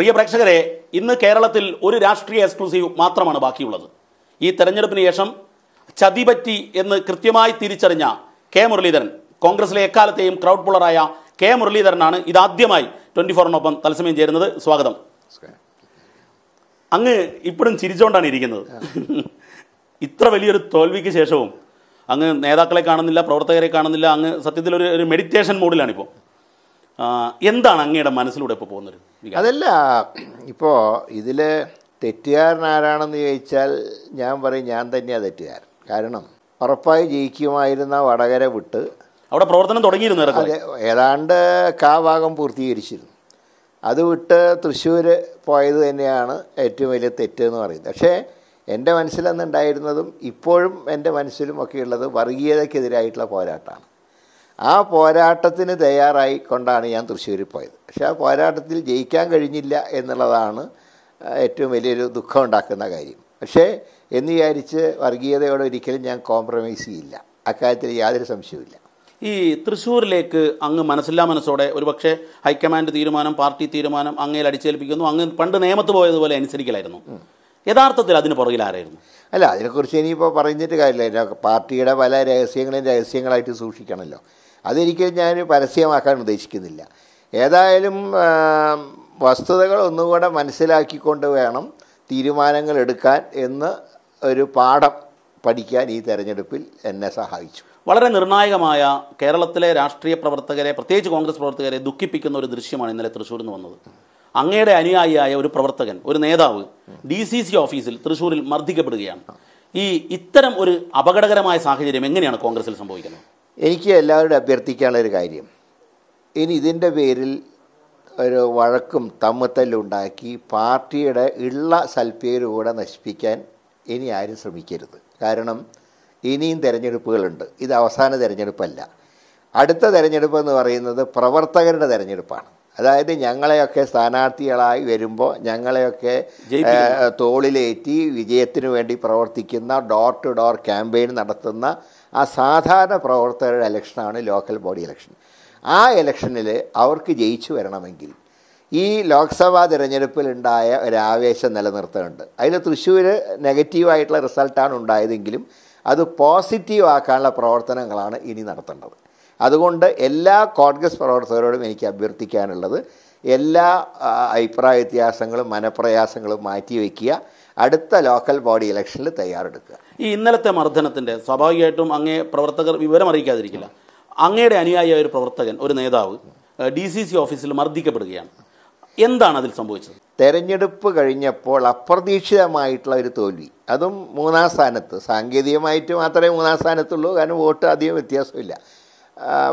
പ്രിയ പ്രേക്ഷകരെ ഇന്ന് കേരളത്തിൽ ഒരു രാഷ്ട്രീയ എക്സ്ക്ലൂസീവ് മാത്രമാണ് ബാക്കിയുള്ളത് ഈ തെരഞ്ഞെടുപ്പിന് ശേഷം ചതിപറ്റി എന്ന് കൃത്യമായി തിരിച്ചറിഞ്ഞ കെ മുരളീധരൻ കോൺഗ്രസിലെ എക്കാലത്തെയും ക്രൗഡ് പുള്ളറായ കെ മുരളീധരനാണ് ഇതാദ്യമായി ട്വൻറ്റി ഫോറിനൊപ്പം തത്സമയം ചേരുന്നത് സ്വാഗതം അങ്ങ് ഇപ്പോഴും ചിരിച്ചുകൊണ്ടാണ് ഇരിക്കുന്നത് ഇത്ര വലിയൊരു തോൽവിക്ക് ശേഷവും അങ്ങ് നേതാക്കളെ കാണുന്നില്ല പ്രവർത്തകരെ കാണുന്നില്ല അങ്ങ് സത്യത്തിൽ ഒരു ഒരു മെഡിറ്റേഷൻ മോഡിലാണിപ്പോൾ എന്താണ് അങ്ങയുടെ മനസ്സിലൂടെ ഇപ്പോൾ പോകുന്നത് അതല്ല ഇപ്പോൾ ഇതിൽ തെറ്റുകാരനാരാണെന്ന് ചോദിച്ചാൽ ഞാൻ പറയും ഞാൻ തന്നെയാണ് തെറ്റുകാരൻ കാരണം ഉറപ്പായി ജയിക്കുമായിരുന്ന വടകര വിട്ട് അവിടെ പ്രവർത്തനം തുടങ്ങിയിരുന്നു അതെ ഏതാണ്ട് ഭാഗം പൂർത്തീകരിച്ചിരുന്നു അത് വിട്ട് തൃശ്ശൂർ പോയത് തന്നെയാണ് ഏറ്റവും വലിയ തെറ്റ് എന്ന് പറയുന്നത് പക്ഷേ എൻ്റെ മനസ്സിലന്നുണ്ടായിരുന്നതും ഇപ്പോഴും എൻ്റെ മനസ്സിലും ഒക്കെയുള്ളത് വർഗീയതയ്ക്കെതിരായിട്ടുള്ള പോരാട്ടമാണ് ആ പോരാട്ടത്തിന് തയ്യാറായിക്കൊണ്ടാണ് ഞാൻ തൃശ്ശൂരിൽ പോയത് പക്ഷെ ആ പോരാട്ടത്തിൽ ജയിക്കാൻ കഴിഞ്ഞില്ല എന്നുള്ളതാണ് ഏറ്റവും വലിയൊരു ദുഃഖം ഉണ്ടാക്കുന്ന കാര്യം പക്ഷേ എന്ന് വിചാരിച്ച് വർഗീയതയോടെ ഒരിക്കലും ഞാൻ കോംപ്രമൈസ് ചെയ്യില്ല അക്കാര്യത്തിൽ യാതൊരു സംശയവുമില്ല ഈ തൃശ്ശൂരിലേക്ക് അങ്ങ് മനസ്സില്ലാ മനസ്സോടെ ഒരുപക്ഷെ ഹൈക്കമാൻഡ് തീരുമാനം പാർട്ടി തീരുമാനം അങ്ങയിൽ അടിച്ചേൽപ്പിക്കുന്നു അങ്ങ് പണ്ട് നിയമത്ത് പോയതുപോലെ അനുസരിക്കലായിരുന്നു യഥാർത്ഥത്തിൽ അതിന് പുറകിൽ ആരായിരുന്നു അല്ല അതിനെക്കുറിച്ച് ഇനിയിപ്പോൾ പറഞ്ഞിട്ട് കാര്യമില്ല പാർട്ടിയുടെ പല രഹസ്യങ്ങളും രഹസ്യങ്ങളായിട്ട് സൂക്ഷിക്കണമല്ലോ അതൊരിക്കലും ഞാൻ പരസ്യമാക്കാൻ ഉദ്ദേശിക്കുന്നില്ല ഏതായാലും വസ്തുതകൾ ഒന്നുകൂടെ മനസ്സിലാക്കിക്കൊണ്ട് വേണം തീരുമാനങ്ങൾ എടുക്കാൻ എന്ന് ഒരു പാഠം പഠിക്കാൻ ഈ തെരഞ്ഞെടുപ്പിൽ എന്നെ സഹായിച്ചു വളരെ നിർണായകമായ കേരളത്തിലെ രാഷ്ട്രീയ പ്രവർത്തകരെ പ്രത്യേകിച്ച് കോൺഗ്രസ് പ്രവർത്തകരെ ദുഃഖിപ്പിക്കുന്ന ഒരു ദൃശ്യമാണ് ഇന്നലെ തൃശ്ശൂരിൽ നിന്ന് വന്നത് അങ്ങയുടെ അനുയായിയായ ഒരു പ്രവർത്തകൻ ഒരു നേതാവ് ഡി സി സി ഓഫീസിൽ തൃശ്ശൂരിൽ മർദ്ദിക്കപ്പെടുകയാണ് ഈ ഇത്തരം ഒരു അപകടകരമായ സാഹചര്യം എങ്ങനെയാണ് കോൺഗ്രസിൽ സംഭവിക്കുന്നത് എനിക്ക് എല്ലാവരോടും അഭ്യർത്ഥിക്കാനുള്ളൊരു കാര്യം ഇനി ഇതിൻ്റെ പേരിൽ ഒരു വഴക്കും ഉണ്ടാക്കി പാർട്ടിയുടെ ഉള്ള സൽപ്പേര് കൂടെ നശിപ്പിക്കാൻ ഇനി ആരും ശ്രമിക്കരുത് കാരണം ഇനിയും തിരഞ്ഞെടുപ്പുകളുണ്ട് ഇത് അവസാന തിരഞ്ഞെടുപ്പല്ല അടുത്ത തിരഞ്ഞെടുപ്പ് എന്ന് പറയുന്നത് പ്രവർത്തകരുടെ തിരഞ്ഞെടുപ്പാണ് അതായത് ഞങ്ങളെയൊക്കെ സ്ഥാനാർത്ഥികളായി വരുമ്പോൾ ഞങ്ങളെയൊക്കെ തോളിലേറ്റി വിജയത്തിനു വേണ്ടി പ്രവർത്തിക്കുന്ന ഡോർ ടു ഡോർ ക്യാമ്പയിൻ നടത്തുന്ന ആ സാധാരണ പ്രവർത്തകരുടെ ഇലക്ഷനാണ് ലോക്കൽ ബോഡി ഇലക്ഷൻ ആ ഇലക്ഷനിൽ അവർക്ക് ജയിച്ചു വരണമെങ്കിൽ ഈ ലോക്സഭാ തിരഞ്ഞെടുപ്പിലുണ്ടായ ആവേശം നിലനിർത്തേണ്ട അതിൽ തൃശ്ശൂർ നെഗറ്റീവായിട്ടുള്ള റിസൾട്ടാണ് ഉണ്ടായതെങ്കിലും അത് പോസിറ്റീവ് ആക്കാനുള്ള പ്രവർത്തനങ്ങളാണ് ഇനി നടത്തേണ്ടത് അതുകൊണ്ട് എല്ലാ കോൺഗ്രസ് പ്രവർത്തകരോടും എനിക്ക് അഭ്യർത്ഥിക്കാനുള്ളത് എല്ലാ അഭിപ്രായ വ്യത്യാസങ്ങളും മനപ്രയാസങ്ങളും മാറ്റിവെക്കുക അടുത്ത ലോക്കൽ ബോഡി ഇലക്ഷനിൽ തയ്യാറെടുക്കുക ഈ ഇന്നലത്തെ മർദ്ദനത്തിൻ്റെ സ്വാഭാവികമായിട്ടും അങ്ങേ പ്രവർത്തകർ വിവരം അറിയിക്കാതിരിക്കില്ല അങ്ങയുടെ അനുയായിയായ ഒരു പ്രവർത്തകൻ ഒരു നേതാവ് ഡി സി സി ഓഫീസിൽ മർദ്ദിക്കപ്പെടുകയാണ് എന്താണ് അതിൽ സംഭവിച്ചത് തെരഞ്ഞെടുപ്പ് കഴിഞ്ഞപ്പോൾ അപ്രതീക്ഷിതമായിട്ടുള്ള ഒരു തോൽവി അതും മൂന്നാം സ്ഥാനത്ത് സാങ്കേതികമായിട്ട് മാത്രമേ മൂന്നാം സ്ഥാനത്തുള്ളൂ കാരണം വോട്ട് അധികം വ്യത്യാസമില്ല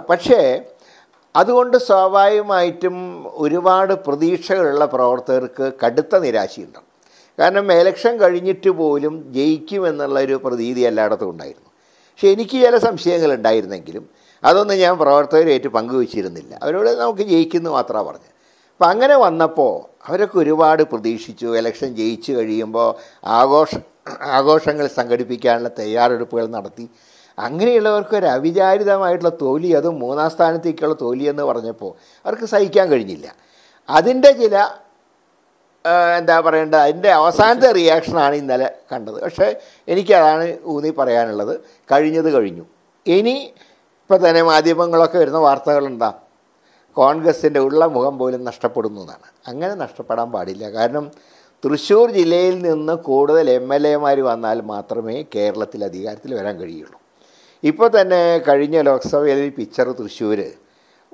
പക്ഷേ അതുകൊണ്ട് സ്വാഭാവികമായിട്ടും ഒരുപാട് പ്രതീക്ഷകളുള്ള പ്രവർത്തകർക്ക് കടുത്ത നിരാശയുണ്ടാവും കാരണം എലക്ഷൻ കഴിഞ്ഞിട്ട് പോലും ജയിക്കുമെന്നുള്ളൊരു പ്രതീതി എല്ലായിടത്തും ഉണ്ടായിരുന്നു പക്ഷേ എനിക്ക് ചില സംശയങ്ങളുണ്ടായിരുന്നെങ്കിലും അതൊന്നും ഞാൻ പ്രവർത്തകരുമായിട്ട് പങ്കുവച്ചിരുന്നില്ല അവരോട് നമുക്ക് ജയിക്കുന്നു മാത്രമാണ് പറഞ്ഞത് അപ്പം അങ്ങനെ വന്നപ്പോൾ അവരൊക്കെ ഒരുപാട് പ്രതീക്ഷിച്ചു എലക്ഷൻ ജയിച്ചു കഴിയുമ്പോൾ ആഘോഷ ആഘോഷങ്ങൾ സംഘടിപ്പിക്കാനുള്ള തയ്യാറെടുപ്പുകൾ നടത്തി ഒരു അവിചാരിതമായിട്ടുള്ള തോൽവി അതും മൂന്നാം സ്ഥാനത്തേക്കുള്ള തോലി എന്ന് പറഞ്ഞപ്പോൾ അവർക്ക് സഹിക്കാൻ കഴിഞ്ഞില്ല അതിൻ്റെ ചില എന്താ പറയേണ്ടത് അതിൻ്റെ അവസാനത്തെ റിയാക്ഷനാണ് ഇന്നലെ കണ്ടത് പക്ഷേ എനിക്കതാണ് ഊന്നി പറയാനുള്ളത് കഴിഞ്ഞത് കഴിഞ്ഞു ഇനി ഇപ്പം തന്നെ മാധ്യമങ്ങളൊക്കെ വരുന്ന വാർത്തകളുണ്ടാ കോൺഗ്രസിൻ്റെ ഉള്ള മുഖം പോലും നഷ്ടപ്പെടുന്നു എന്നാണ് അങ്ങനെ നഷ്ടപ്പെടാൻ പാടില്ല കാരണം തൃശ്ശൂർ ജില്ലയിൽ നിന്ന് കൂടുതൽ എം എൽ എമാർ വന്നാൽ മാത്രമേ കേരളത്തിൽ അധികാരത്തിൽ വരാൻ കഴിയുള്ളൂ ഇപ്പോൾ തന്നെ കഴിഞ്ഞ ലോക്സഭയിൽ പിക്ചർ തൃശ്ശൂർ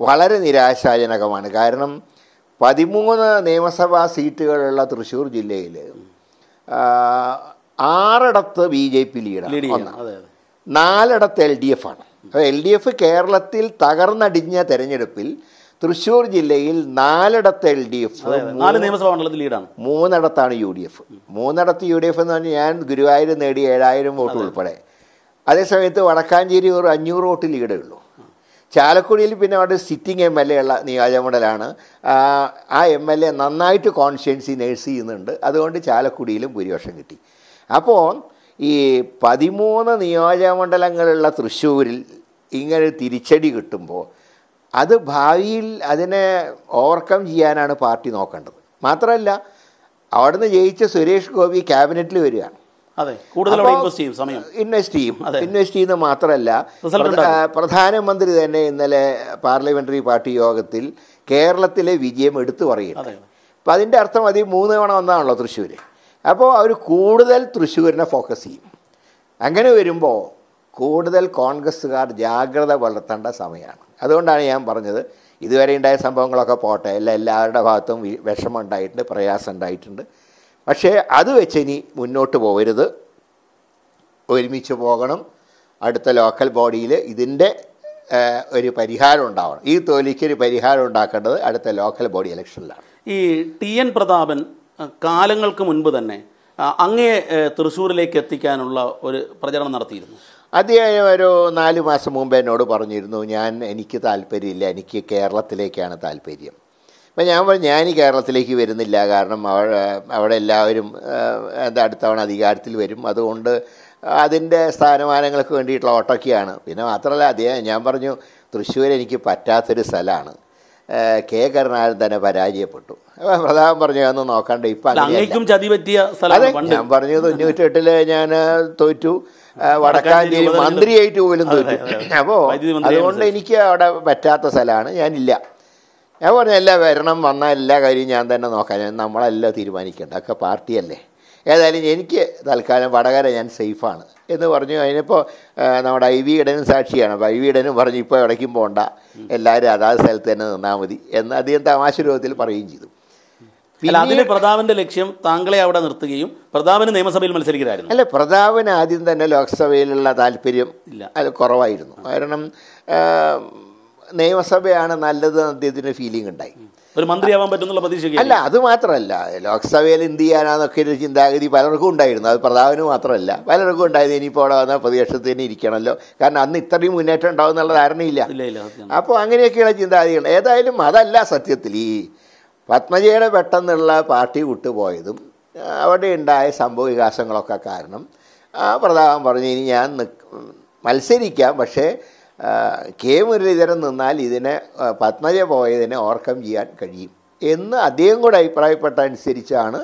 വളരെ നിരാശാജനകമാണ് കാരണം പതിമൂന്ന് നിയമസഭാ സീറ്റുകളുള്ള തൃശ്ശൂർ ജില്ലയിൽ ആറിടത്ത് ബി ജെ പി ലീഡാണ് നാലിടത്ത് എൽ ഡി എഫ് ആണ് എൽ ഡി എഫ് കേരളത്തിൽ തകർന്നടിഞ്ഞ തെരഞ്ഞെടുപ്പിൽ തൃശ്ശൂർ ജില്ലയിൽ നാലിടത്ത് എൽ ഡി എഫ് നാല് നിയമസഭാ മണ്ഡലത്തിൽ ലീഡാണ് മൂന്നിടത്താണ് യു ഡി എഫ് മൂന്നിടത്ത് യു ഡി എഫ് എന്ന് പറഞ്ഞാൽ ഞാൻ ഗുരുവായൂർ നേടി ഏഴായിരം വോട്ട് ഉൾപ്പെടെ അതേസമയത്ത് വടക്കാഞ്ചേരി ഒരു അഞ്ഞൂറ് വോട്ട് ലീഡേ ഉള്ളൂ ചാലക്കുടിയിൽ പിന്നെ അവിടെ സിറ്റിംഗ് എം എൽ എ ഉള്ള നിയോജകമണ്ഡലമാണ് ആ എം എൽ എ നന്നായിട്ട് കോൺഷ്യൻസി നേഴ്സ് ചെയ്യുന്നുണ്ട് അതുകൊണ്ട് ചാലക്കുടിയിലും ഭൂരിപക്ഷം കിട്ടി അപ്പോൾ ഈ പതിമൂന്ന് നിയോജകമണ്ഡലങ്ങളുള്ള തൃശ്ശൂരിൽ ഇങ്ങനെ തിരിച്ചടി കിട്ടുമ്പോൾ അത് ഭാവിയിൽ അതിനെ ഓവർകം ചെയ്യാനാണ് പാർട്ടി നോക്കേണ്ടത് മാത്രമല്ല അവിടുന്ന് ജയിച്ച സുരേഷ് ഗോപി ക്യാബിനറ്റിൽ വരികയാണ് അതെ ഇൻവെസ്റ്റ് ചെയ്യും ഇൻവെസ്റ്റ് ചെയ്യും മാത്രമല്ല പ്രധാനമന്ത്രി തന്നെ ഇന്നലെ പാർലമെന്ററി പാർട്ടി യോഗത്തിൽ കേരളത്തിലെ വിജയം എടുത്തു പറയും അപ്പം അതിൻ്റെ അർത്ഥം അതി മൂന്ന് തവണ വന്നാണല്ലോ തൃശ്ശൂർ അപ്പോൾ അവർ കൂടുതൽ തൃശ്ശൂരിനെ ഫോക്കസ് ചെയ്യും അങ്ങനെ വരുമ്പോൾ കൂടുതൽ കോൺഗ്രസ്സുകാർ ജാഗ്രത വളർത്തേണ്ട സമയമാണ് അതുകൊണ്ടാണ് ഞാൻ പറഞ്ഞത് ഇതുവരെ ഉണ്ടായ സംഭവങ്ങളൊക്കെ പോട്ടെ എല്ലാ എല്ലാവരുടെ ഭാഗത്തും വിഷമം ഉണ്ടായിട്ടുണ്ട് പ്രയാസം ഉണ്ടായിട്ടുണ്ട് പക്ഷേ അത് വെച്ച് ഇനി മുന്നോട്ട് പോകരുത് ഒരുമിച്ച് പോകണം അടുത്ത ലോക്കൽ ബോഡിയിൽ ഇതിൻ്റെ ഒരു പരിഹാരം ഉണ്ടാവണം ഈ തോൽവിക്ക് ഒരു പരിഹാരം ഉണ്ടാക്കേണ്ടത് അടുത്ത ലോക്കൽ ബോഡി ഇലക്ഷനിലാണ് ഈ ടി എൻ പ്രതാപൻ കാലങ്ങൾക്ക് മുൻപ് തന്നെ അങ്ങേ തൃശ്ശൂരിലേക്ക് എത്തിക്കാനുള്ള ഒരു പ്രചരണം നടത്തിയിരുന്നു അദ്ദേഹം ഒരു നാല് മാസം മുമ്പ് എന്നോട് പറഞ്ഞിരുന്നു ഞാൻ എനിക്ക് താല്പര്യമില്ല എനിക്ക് കേരളത്തിലേക്കാണ് താല്പര്യം അപ്പം ഞാൻ പറഞ്ഞു ഞാൻ ഈ കേരളത്തിലേക്ക് വരുന്നില്ല കാരണം അവ അവിടെ എല്ലാവരും എന്താ അടുത്തവണ അധികാരത്തിൽ വരും അതുകൊണ്ട് അതിൻ്റെ സ്ഥാനമാനങ്ങൾക്ക് വേണ്ടിയിട്ടുള്ള ഓട്ടൊക്കെയാണ് പിന്നെ മാത്രമല്ല അദ്ദേഹം ഞാൻ പറഞ്ഞു തൃശ്ശൂർ എനിക്ക് പറ്റാത്തൊരു സ്ഥലമാണ് കെ കരുണാകരൻ തന്നെ പരാജയപ്പെട്ടു അപ്പം പ്രധാനം പറഞ്ഞു അതൊന്ന് നോക്കണ്ട ഇപ്പം അതെ ഞാൻ പറഞ്ഞു തൊണ്ണൂറ്റെട്ടില് ഞാൻ തോറ്റു വടക്കാഞ്ചേരി മന്ത്രിയായിട്ട് പോലും തോറ്റു അപ്പോൾ അതുകൊണ്ട് എനിക്ക് അവിടെ പറ്റാത്ത സ്ഥലമാണ് ഞാനില്ല ഞാൻ പറഞ്ഞ എല്ലാം വരണം വന്ന എല്ലാ കാര്യവും ഞാൻ തന്നെ നോക്കാം നമ്മളെല്ലാം തീരുമാനിക്കേണ്ട ഒക്കെ പാർട്ടിയല്ലേ ഏതായാലും എനിക്ക് തൽക്കാലം വടകര ഞാൻ സേഫാണ് എന്ന് പറഞ്ഞു അതിനിപ്പോൾ നമ്മുടെ ഐ വി ഇടനും സാക്ഷിയാണ് അപ്പോൾ ഐ വി ഇടനും പറഞ്ഞു ഇപ്പോൾ ഇടയ്ക്കും പോകണ്ട എല്ലാവരും അതാത് സ്ഥലത്ത് തന്നെ നിന്നാൽ മതി എന്ന് അദ്ദേഹം തമാശ രൂപത്തിൽ പറയുകയും ചെയ്തു അല്ല അതിന് പ്രതാപന്റെ ലക്ഷ്യം താങ്കളെ അവിടെ നിർത്തുകയും പ്രതാപന് നിയമസഭയിൽ മത്സരിക്കുന്നതായിരുന്നു അല്ല പ്രതാപന് ആദ്യം തന്നെ ലോക്സഭയിലുള്ള താല്പര്യം ഇല്ല അത് കുറവായിരുന്നു കാരണം നിയമസഭയാണ് നല്ലത് അദ്ദേഹത്തിന് ഫീലിംഗ് ഉണ്ടായി ഒരു മന്ത്രിയാവാൻ പറ്റുന്നുള്ള പ്രതീക്ഷ അല്ല അത് മാത്രമല്ല ലോക്സഭയിൽ എന്ത് ചെയ്യാനാന്നൊക്കെ ഒരു ചിന്താഗതി പലർക്കും ഉണ്ടായിരുന്നു അത് പ്രതാപന് മാത്രമല്ല പലർക്കും ഉണ്ടായിരുന്നു ഇനിയിപ്പോൾ അവിടെ വന്നാൽ പ്രതിപക്ഷത്തിൽ തന്നെ ഇരിക്കണമല്ലോ കാരണം അന്ന് ഇത്രയും മുന്നേറ്റം ഉണ്ടാവും എന്നുള്ള ധാരണയില്ല അപ്പോൾ അങ്ങനെയൊക്കെയുള്ള ചിന്താഗതികൾ ഏതായാലും അതല്ല സത്യത്തിൽ ഈ പത്മജയുടെ പെട്ടെന്നുള്ള പാർട്ടി വിട്ടുപോയതും അവിടെ ഉണ്ടായ സംഭവ വികാസങ്ങളൊക്കെ കാരണം പ്രതാപം പറഞ്ഞു ഇനി ഞാൻ മത്സരിക്കാം പക്ഷേ കെ മുരളീധരൻ നിന്നാൽ ഇതിനെ പത്മജ പോയതിനെ ഓവർകം ചെയ്യാൻ കഴിയും എന്ന് അദ്ദേഹം കൂടെ അഭിപ്രായപ്പെട്ട അനുസരിച്ചാണ്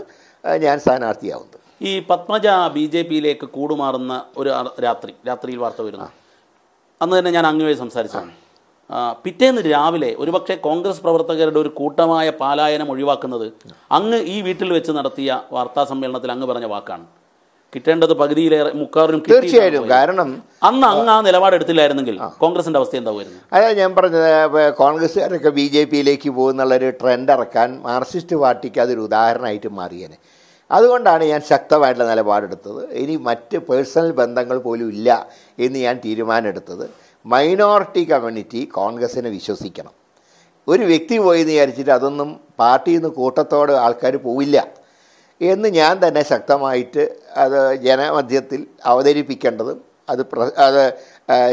ഞാൻ സ്ഥാനാർത്ഥിയാവുന്നത് ഈ പത്മജ ബി ജെ പിയിലേക്ക് കൂടുമാറുന്ന ഒരു രാത്രി രാത്രിയിൽ വാർത്ത വരുന്ന അന്ന് തന്നെ ഞാൻ അങ്ങുമായി സംസാരിച്ചതാണ് പിറ്റേന്ന് രാവിലെ ഒരുപക്ഷെ കോൺഗ്രസ് പ്രവർത്തകരുടെ ഒരു കൂട്ടമായ പാലായനം ഒഴിവാക്കുന്നത് അങ്ങ് ഈ വീട്ടിൽ വെച്ച് നടത്തിയ വാർത്താ സമ്മേളനത്തിൽ അങ്ങ് പറഞ്ഞ വാക്കാണ് കിട്ടേണ്ടത് പകുതിയിലേറെ മുക്കാറിനും തീർച്ചയായിട്ടും കാരണം അന്ന് അങ്ങ് ആ നിലപാടെടുത്തില്ലായിരുന്നെങ്കിൽ കോൺഗ്രസിന്റെ അവസ്ഥ എന്താവുമായിരുന്നു അതായത് ഞാൻ പറഞ്ഞത് കോൺഗ്രസ്സുകാരൊക്കെ ബി ജെ പിയിലേക്ക് പോകുന്നുള്ളൊരു ട്രെൻഡ് ഇറക്കാൻ മാർക്സിസ്റ്റ് പാർട്ടിക്ക് അതൊരു ഉദാഹരണമായിട്ട് മാറിയേനെ അതുകൊണ്ടാണ് ഞാൻ ശക്തമായിട്ടുള്ള നിലപാടെടുത്തത് ഇനി മറ്റ് പേഴ്സണൽ ബന്ധങ്ങൾ പോലും ഇല്ല എന്ന് ഞാൻ തീരുമാനമെടുത്തത് മൈനോറിറ്റി കമ്മ്യൂണിറ്റി കോൺഗ്രസ്സിനെ വിശ്വസിക്കണം ഒരു വ്യക്തി പോയി എന്ന് വിചാരിച്ചിട്ട് അതൊന്നും പാർട്ടിയിൽ നിന്ന് കൂട്ടത്തോടെ ആൾക്കാർ പോവില്ല എന്ന് ഞാൻ തന്നെ ശക്തമായിട്ട് അത് ജനമധ്യത്തിൽ അവതരിപ്പിക്കേണ്ടതും അത് പ്ര അത്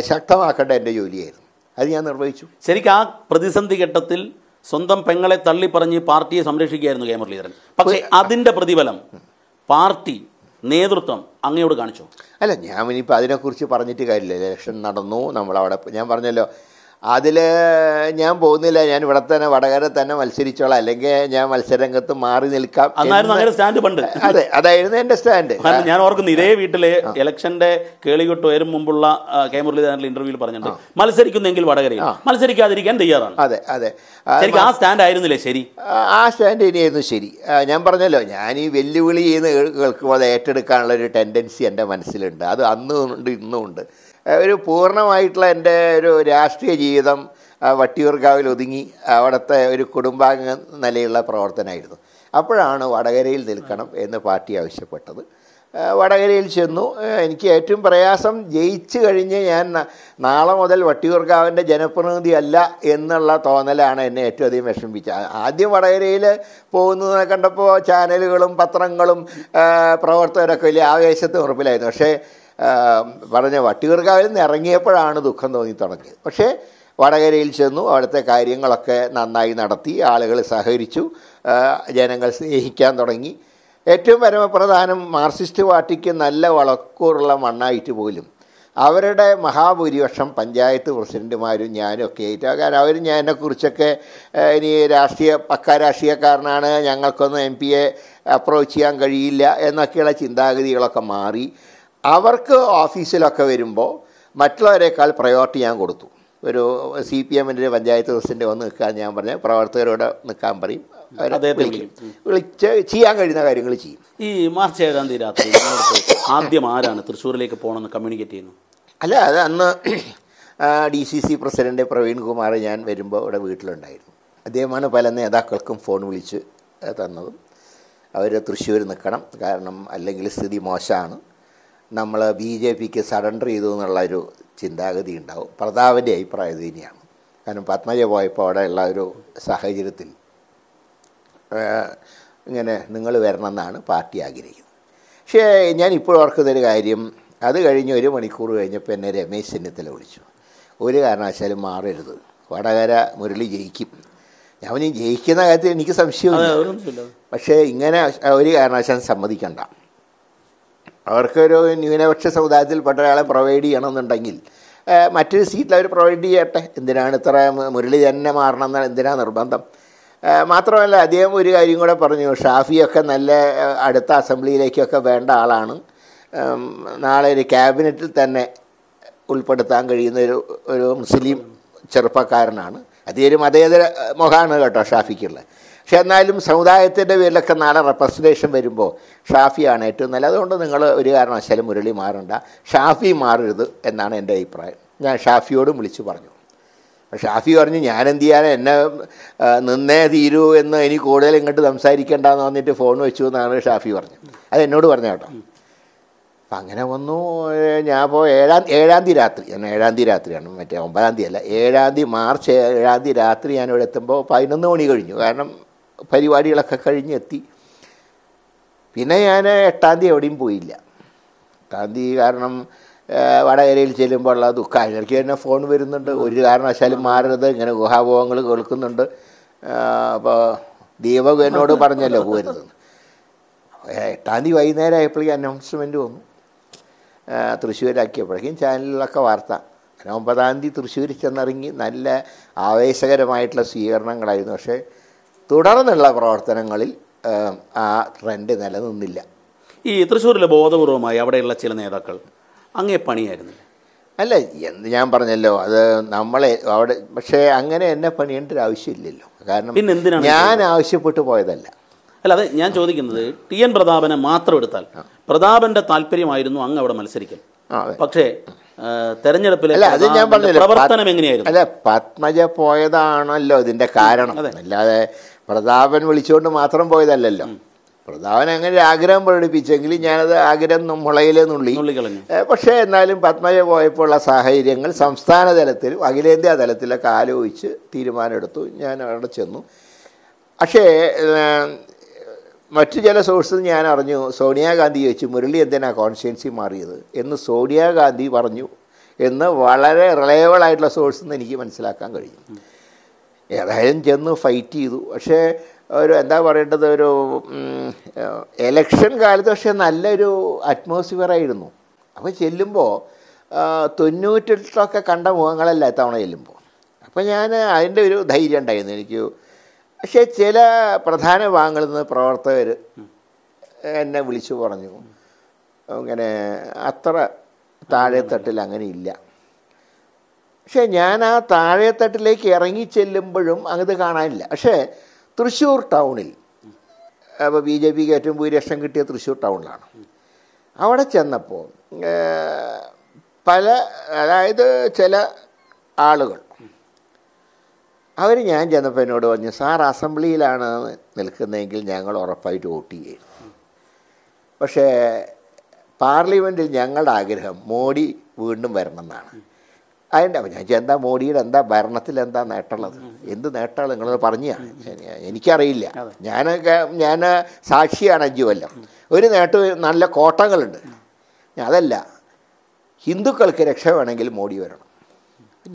ശക്തമാക്കേണ്ട എൻ്റെ ജോലിയായിരുന്നു അത് ഞാൻ നിർവഹിച്ചു ശരിക്കും ആ പ്രതിസന്ധി ഘട്ടത്തിൽ സ്വന്തം പെങ്ങളെ തള്ളി പറഞ്ഞ് പാർട്ടിയെ സംരക്ഷിക്കുകയായിരുന്നു കെ മുരളീധരൻ പക്ഷേ അതിൻ്റെ പ്രതിഫലം പാർട്ടി നേതൃത്വം അങ്ങയോട് കാണിച്ചു അല്ല ഞാൻ ഇനിയിപ്പോൾ അതിനെക്കുറിച്ച് പറഞ്ഞിട്ട് കാര്യമില്ല ഇലക്ഷൻ നടന്നു നമ്മളവിടെ ഞാൻ പറഞ്ഞല്ലോ അതിൽ ഞാൻ പോകുന്നില്ല ഞാൻ ഇവിടെ തന്നെ വടകര തന്നെ മത്സരിച്ചോളാം അല്ലെങ്കിൽ ഞാൻ മത്സരരംഗത്ത് മാറി നിൽക്കാം സ്റ്റാൻഡ് പണ്ട് അതെ അതായിരുന്നു എൻ്റെ സ്റ്റാൻഡ് ഞാൻ ഓർക്കുന്നു ഇതേ വീട്ടിലെ ഇലക്ഷന്റെ കേളികൊട്ട് ഉയരും മുമ്പുള്ള കെ മുരളീധരൻ്റെ ഇന്റർവ്യൂവിൽ പറഞ്ഞിട്ടുണ്ട് മത്സരിക്കുന്നെങ്കിൽ വടകരയിൽ മത്സരിക്കാതിരിക്കാൻ തയ്യാറാണ് അതെ അതെ ശരിക്കും ആ സ്റ്റാൻഡ് ആയിരുന്നില്ലേ ശരി ആ സ്റ്റാൻഡ് ഇനിയായിരുന്നു ശരി ഞാൻ പറഞ്ഞല്ലോ ഞാൻ ഈ വെല്ലുവിളി ചെയ്യുന്ന കേൾക്കുമ്പോൾ അത് ഏറ്റെടുക്കാനുള്ള ഒരു ടെൻഡൻസി എൻ്റെ മനസ്സിലുണ്ട് അത് അന്നും ഉണ്ട് ഇന്നും ഉണ്ട് ഒരു പൂർണ്ണമായിട്ടുള്ള എൻ്റെ ഒരു രാഷ്ട്രീയ ജീവിതം വട്ടിയൂർക്കാവിൽ ഒതുങ്ങി അവിടുത്തെ ഒരു കുടുംബാംഗ നിലയുള്ള പ്രവർത്തനമായിരുന്നു അപ്പോഴാണ് വടകരയിൽ നിൽക്കണം എന്ന് പാർട്ടി ആവശ്യപ്പെട്ടത് വടകരയിൽ ചെന്നു എനിക്ക് ഏറ്റവും പ്രയാസം ജയിച്ചു കഴിഞ്ഞ് ഞാൻ നാളെ മുതൽ വട്ടിയൂർക്കാവിൻ്റെ ജനപ്രതിനിധി അല്ല എന്നുള്ള തോന്നലാണ് എന്നെ ഏറ്റവും അധികം വിഷമിപ്പിച്ചത് ആദ്യം വടകരയിൽ പോകുന്നത് കണ്ടപ്പോൾ ചാനലുകളും പത്രങ്ങളും പ്രവർത്തകരൊക്കെ വലിയ ആവേശത്തിന് ഉറപ്പിലായിരുന്നു പക്ഷേ പറഞ്ഞ വട്ടിയൂർക്കാവിൽ നിന്ന് ഇറങ്ങിയപ്പോഴാണ് ദുഃഖം തോന്നി തുടങ്ങിയത് പക്ഷേ വടകരയിൽ ചെന്നു അവിടുത്തെ കാര്യങ്ങളൊക്കെ നന്നായി നടത്തി ആളുകൾ സഹകരിച്ചു ജനങ്ങൾ സ്നേഹിക്കാൻ തുടങ്ങി ഏറ്റവും പരമപ്രധാനം മാർക്സിസ്റ്റ് പാർട്ടിക്ക് നല്ല വളക്കൂറുള്ള മണ്ണായിട്ട് പോലും അവരുടെ മഹാഭൂരിപക്ഷം പഞ്ചായത്ത് പ്രസിഡൻറ്റുമാരും ഞാനും ഒക്കെ ആയിട്ട് കാരണം അവർ ഞാനെക്കുറിച്ചൊക്കെ ഇനി രാഷ്ട്രീയ പക്ക രാഷ്ട്രീയക്കാരനാണ് ഞങ്ങൾക്കൊന്നും എം പിയെ അപ്രോച്ച് ചെയ്യാൻ കഴിയില്ല എന്നൊക്കെയുള്ള ചിന്താഗതികളൊക്കെ മാറി അവർക്ക് ഓഫീസിലൊക്കെ വരുമ്പോൾ മറ്റുള്ളവരെക്കാൾ പ്രയോറിറ്റി ഞാൻ കൊടുത്തു ഒരു സി പി എമ്മിൻ്റെ പഞ്ചായത്ത് പ്രസിഡൻ്റ് വന്ന് നിൽക്കാൻ ഞാൻ പറഞ്ഞ പ്രവർത്തകരോട് നിൽക്കാൻ പറയും വിളിച്ച് ചെയ്യാൻ കഴിയുന്ന കാര്യങ്ങൾ ചെയ്യും ഈ മാർച്ച് ഏഴാം തീയതി രാത്രി ആദ്യം ആരാണ് തൃശ്ശൂരിലേക്ക് പോകണമെന്ന് കമ്മ്യൂണിക്കേറ്റ് ചെയ്യുന്നു അല്ല അത് അന്ന് D C C president Praveenkumar ഞാൻ വരുമ്പോൾ ഇവിടെ വീട്ടിലുണ്ടായിരുന്നു അദ്ദേഹമാണ് പല നേതാക്കൾക്കും ഫോൺ വിളിച്ച് തന്നതും അവർ തൃശ്ശൂർ നിൽക്കണം കാരണം അല്ലെങ്കിൽ സ്ഥിതി മോശമാണ് നമ്മൾ ബി ജെ പിക്ക് സറണ്ടർ ചെയ്തു എന്നുള്ളൊരു ചിന്താഗതി ഉണ്ടാവും പ്രതാപൻ്റെ അഭിപ്രായം തന്നെയാണ് കാരണം പത്മജ പോയപ്പോൾ അവിടെ ഉള്ള ഒരു സാഹചര്യത്തിൽ ഇങ്ങനെ നിങ്ങൾ വരണമെന്നാണ് പാർട്ടി ആഗ്രഹിക്കുന്നത് പക്ഷേ ഞാൻ ഇപ്പോഴും ഓർക്കുന്നൊരു കാര്യം അത് കഴിഞ്ഞ് ഒരു മണിക്കൂർ കഴിഞ്ഞപ്പോൾ എന്നെ രമേശ് ചെന്നിത്തല വിളിച്ചു ഒരു കാരണവശാലും മാറരുത് വടകര മുരളി ജയിക്കും അവന് ജയിക്കുന്ന കാര്യത്തിൽ എനിക്ക് സംശയമില്ല പക്ഷേ ഇങ്ങനെ ഒരു കാരണവശാലും സമ്മതിക്കണ്ട അവർക്കൊരു ന്യൂനപക്ഷ സമുദായത്തിൽപ്പെട്ട ഒരാളെ പ്രൊവൈഡ് ചെയ്യണമെന്നുണ്ടെങ്കിൽ മറ്റൊരു സീറ്റിൽ അവർ പ്രൊവൈഡ് ചെയ്യട്ടെ എന്തിനാണ് ഇത്ര മുരളി തന്നെ മാറണം എന്നാണ് എന്തിനാണ് നിർബന്ധം മാത്രമല്ല അദ്ദേഹം ഒരു കാര്യം കൂടെ പറഞ്ഞു ഷാഫിയൊക്കെ നല്ല അടുത്ത അസംബ്ലിയിലേക്കൊക്കെ വേണ്ട ആളാണ് നാളെ ഒരു ക്യാബിനറ്റിൽ തന്നെ ഉൾപ്പെടുത്താൻ കഴിയുന്ന ഒരു ഒരു മുസ്ലിം ചെറുപ്പക്കാരനാണ് അദ്ദേഹം മതേതര മുഖമാണ് കേട്ടോ ഷാഫിക്കുള്ളത് പക്ഷെ എന്നാലും സമുദായത്തിൻ്റെ പേരിലൊക്കെ നാളെ റെപ്രസെൻറ്റേഷൻ വരുമ്പോൾ ഷാഫിയാണ് ഏറ്റവും നല്ലത് അതുകൊണ്ട് നിങ്ങൾ ഒരു കാരണവശാലും മുരളി മാറണ്ട ഷാഫി മാറരുത് എന്നാണ് എൻ്റെ അഭിപ്രായം ഞാൻ ഷാഫിയോടും വിളിച്ചു പറഞ്ഞു ഷാഫി പറഞ്ഞു ഞാൻ എന്ത് ചെയ്യാൻ എന്നെ നിന്നേ തീരൂ എന്ന് ഇനി കൂടുതൽ ഇങ്ങോട്ട് സംസാരിക്കേണ്ടെന്ന് പറഞ്ഞിട്ട് ഫോൺ വെച്ചു എന്നാണ് ഷാഫി പറഞ്ഞു അത് എന്നോട് പറഞ്ഞു കേട്ടോ അപ്പം അങ്ങനെ വന്നു ഞാൻ ഇപ്പോൾ ഏഴാം ഏഴാം തീയതി രാത്രി ഞാൻ ഏഴാം തീയതി രാത്രിയാണ് മറ്റേ ഒമ്പതാം തീയതി അല്ല ഏഴാം തീയതി മാർച്ച് ഏഴാം തീയതി രാത്രി ഞാനിവിടെ എത്തുമ്പോൾ പതിനൊന്ന് മണി കഴിഞ്ഞു കാരണം പരിപാടികളൊക്കെ എത്തി പിന്നെ ഞാൻ എട്ടാം തീയതി എവിടെയും പോയില്ല എട്ടാം തീയതി കാരണം വടകരയിൽ ചെല്ലുമ്പോൾ ഉള്ള ദുഃഖം തന്നെ ഫോൺ വരുന്നുണ്ട് ഒരു കാരണവശാലും മാറരുത് ഇങ്ങനെ ഗുഹാഭോഗങ്ങൾ കേൾക്കുന്നുണ്ട് അപ്പോൾ ദീപക് എന്നോട് പറഞ്ഞല്ലോ പോരുത് എട്ടാം തീയതി വൈകുന്നേരം ആയപ്പോഴേക്കും അനൗൺസ്മെൻറ്റ് വന്നു തൃശ്ശൂരാക്കിയപ്പോഴേക്കും ചാനലിലൊക്കെ വാർത്ത ഒമ്പതാം തീയതി തൃശ്ശൂരിൽ ചെന്നിറങ്ങി നല്ല ആവേശകരമായിട്ടുള്ള സ്വീകരണങ്ങളായിരുന്നു പക്ഷേ തുടർന്നുള്ള പ്രവർത്തനങ്ങളിൽ ആ ട്രെൻഡ് നിലനിന്നില്ല ഈ തൃശ്ശൂരിലെ ബോധപൂർവമായി അവിടെയുള്ള ചില നേതാക്കൾ അങ്ങേ പണിയായിരുന്നില്ല അല്ല എന്ത് ഞാൻ പറഞ്ഞല്ലോ അത് നമ്മളെ അവിടെ പക്ഷേ അങ്ങനെ എന്നെ പണിയേണ്ട ഒരു ആവശ്യമില്ലല്ലോ കാരണം പിന്നെ എന്തിനാണ് ഞാൻ ആവശ്യപ്പെട്ടു പോയതല്ല അല്ല അത് ഞാൻ ചോദിക്കുന്നത് ടി എൻ പ്രതാപനെ മാത്രം എടുത്താൽ പ്രതാപന്റെ താല്പര്യമായിരുന്നു അങ്ങ് അവിടെ മത്സരിക്കൽ പക്ഷേ തെരഞ്ഞെടുപ്പിലെ അത് ഞാൻ പറഞ്ഞില്ല പ്രവർത്തനം എങ്ങനെയായിരുന്നു അല്ല പത്മജ പോയതാണല്ലോ ഇതിന്റെ കാരണം അല്ലാതെ പ്രതാപൻ വിളിച്ചുകൊണ്ട് മാത്രം പോയതല്ലല്ലോ പ്രതാപൻ അങ്ങനെ ഒരു ആഗ്രഹം പ്രകടിപ്പിച്ചെങ്കിൽ ഞാനത് ആഗ്രഹം മുളയിലെ നുള്ളി പക്ഷേ എന്നാലും പത്മജ പോയപ്പോൾ ഉള്ള സാഹചര്യങ്ങൾ സംസ്ഥാന തലത്തിൽ അഖിലേന്ത്യാ തലത്തിലൊക്കെ ആലോചിച്ച് തീരുമാനമെടുത്തു ഞാൻ അവിടെ ചെന്നു പക്ഷേ മറ്റു ചില സോഴ്സിൽ ഞാൻ അറിഞ്ഞു സോണിയാഗാന്ധി ചോദിച്ച് മുരളി എന്തിനാ കോൺസ്റ്റിറ്റ്യൻസി മാറിയത് എന്ന് സോണിയാഗാന്ധി പറഞ്ഞു എന്ന് വളരെ റിലയബിൾ ആയിട്ടുള്ള സോഴ്സിൽ നിന്ന് എനിക്ക് മനസ്സിലാക്കാൻ കഴിഞ്ഞു ഏതായാലും ചെന്ന് ഫൈറ്റ് ചെയ്തു പക്ഷേ ഒരു എന്താ പറയേണ്ടത് ഒരു എലക്ഷൻ കാലത്ത് പക്ഷേ നല്ലൊരു അറ്റ്മോസ്ഫിയറായിരുന്നു അപ്പോൾ ചെല്ലുമ്പോൾ തൊണ്ണൂറ്റെട്ടൊക്കെ കണ്ട മുഖങ്ങളല്ല തവണ ചെല്ലുമ്പോൾ അപ്പോൾ ഞാൻ അതിൻ്റെ ഒരു ധൈര്യം ഉണ്ടായിരുന്നു എനിക്ക് പക്ഷേ ചില പ്രധാന ഭാഗങ്ങളിൽ നിന്ന് പ്രവർത്തകർ എന്നെ വിളിച്ചു പറഞ്ഞു അങ്ങനെ അത്ര താഴെത്തട്ടിൽ അങ്ങനെ ഇല്ല പക്ഷെ ഞാൻ ആ താഴെത്തട്ടിലേക്ക് ഇറങ്ങി ചെല്ലുമ്പോഴും അങ്ങനെ കാണാനില്ല പക്ഷേ തൃശ്ശൂർ ടൗണിൽ അപ്പോൾ ബി ജെ പിക്ക് ഏറ്റവും ഭൂരിപക്ഷം കിട്ടിയ തൃശ്ശൂർ ടൗണിലാണ് അവിടെ ചെന്നപ്പോൾ പല അതായത് ചില ആളുകൾ അവർ ഞാൻ ചെന്നപ്പോൾ എന്നോട് പറഞ്ഞു സാർ അസംബ്ലിയിലാണ് നിൽക്കുന്നതെങ്കിൽ ഞങ്ങൾ ഉറപ്പായിട്ട് വോട്ട് ചെയ്യും പക്ഷേ പാർലമെൻറ്റിൽ ഞങ്ങളുടെ ആഗ്രഹം മോഡി വീണ്ടും വരണമെന്നാണ് അതിൻ്റെ ഞാൻ എന്താ മോഡിയുടെ എന്താ ഭരണത്തിൽ എന്താ നേട്ടമുള്ളത് എന്ത് നേട്ടമാണ് നിങ്ങൾ പറഞ്ഞ എനിക്കറിയില്ല ഞാനൊക്കെ ഞാൻ സാക്ഷിയാണ് അഞ്ചു കൊല്ലം ഒരു നേട്ടം നല്ല കോട്ടങ്ങളുണ്ട് അതല്ല ഹിന്ദുക്കൾക്ക് രക്ഷ വേണമെങ്കിൽ മോഡി വരണം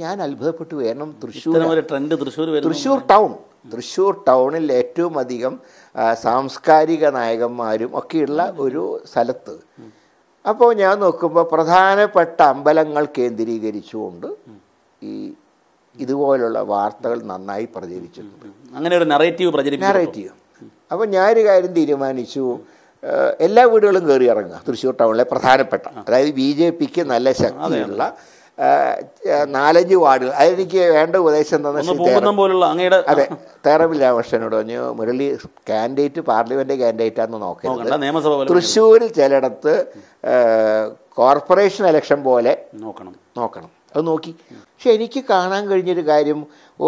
ഞാൻ അത്ഭുതപ്പെട്ടു വരണം തൃശ്ശൂർ ട്രെൻഡ് തൃശ്ശൂർ തൃശ്ശൂർ ടൗൺ തൃശ്ശൂർ ടൗണിൽ ഏറ്റവും അധികം സാംസ്കാരിക നായകന്മാരും ഒക്കെയുള്ള ഒരു സ്ഥലത്ത് അപ്പോൾ ഞാൻ നോക്കുമ്പോൾ പ്രധാനപ്പെട്ട അമ്പലങ്ങൾ കേന്ദ്രീകരിച്ചുകൊണ്ട് ഈ ഇതുപോലുള്ള വാർത്തകൾ നന്നായി പ്രചരിച്ചിട്ടുണ്ട് അങ്ങനെ ഒരു നറേറ്റീവ് പ്രചരിപ്പിച്ചു നറേറ്റീവ് അപ്പോൾ ഞാനൊരു കാര്യം തീരുമാനിച്ചു എല്ലാ വീടുകളും കയറി ഇറങ്ങുക തൃശ്ശൂർ ടൗണിലെ പ്രധാനപ്പെട്ട അതായത് ബി ജെ പിക്ക് നല്ല ശക്തിയുള്ള നാലഞ്ച് വാർഡുകൾ അതെനിക്ക് വേണ്ട ഉപദേശം തന്നെ അതെ തേറബിൽ രാമകൃഷ്ണനോട് പറഞ്ഞു മുരളി കാൻഡിഡേറ്റ് കാൻഡിഡേറ്റ് കാൻഡിഡേറ്റാന്ന് നോക്കുന്നത് തൃശ്ശൂരിൽ ചിലയിടത്ത് കോർപ്പറേഷൻ ഇലക്ഷൻ പോലെ നോക്കണം നോക്കണം അത് നോക്കി പക്ഷെ എനിക്ക് കാണാൻ കഴിഞ്ഞൊരു കാര്യം